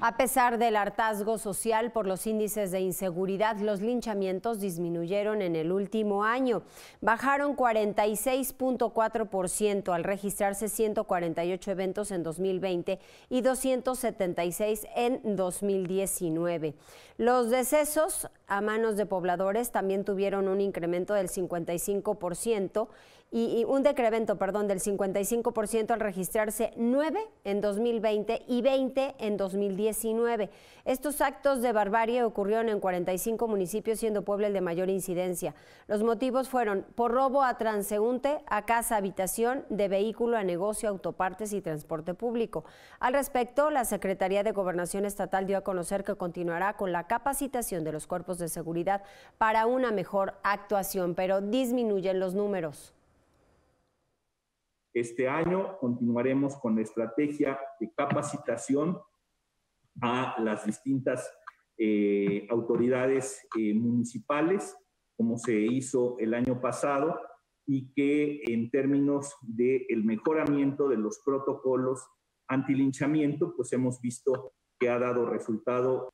A pesar del hartazgo social por los índices de inseguridad, los linchamientos disminuyeron en el último año. Bajaron 46.4% al registrarse 148 eventos en 2020 y 276 en 2019. Los decesos a manos de pobladores también tuvieron un incremento del 55% y, un decremento, perdón, del 55% al registrarse 9 en 2020 y 20 en 2019. Estos actos de barbarie ocurrieron en 45 municipios, siendo Puebla el de mayor incidencia. Los motivos fueron por robo a transeúnte, a casa, habitación, de vehículo, a negocio, autopartes y transporte público. Al respecto, la Secretaría de Gobernación Estatal dio a conocer que continuará con la capacitación de los cuerpos de seguridad para una mejor actuación, pero disminuyen los números. Este año continuaremos con la estrategia de capacitación a las distintas eh, autoridades eh, municipales, como se hizo el año pasado, y que en términos del el mejoramiento de los protocolos antilinchamiento, pues hemos visto que ha dado resultado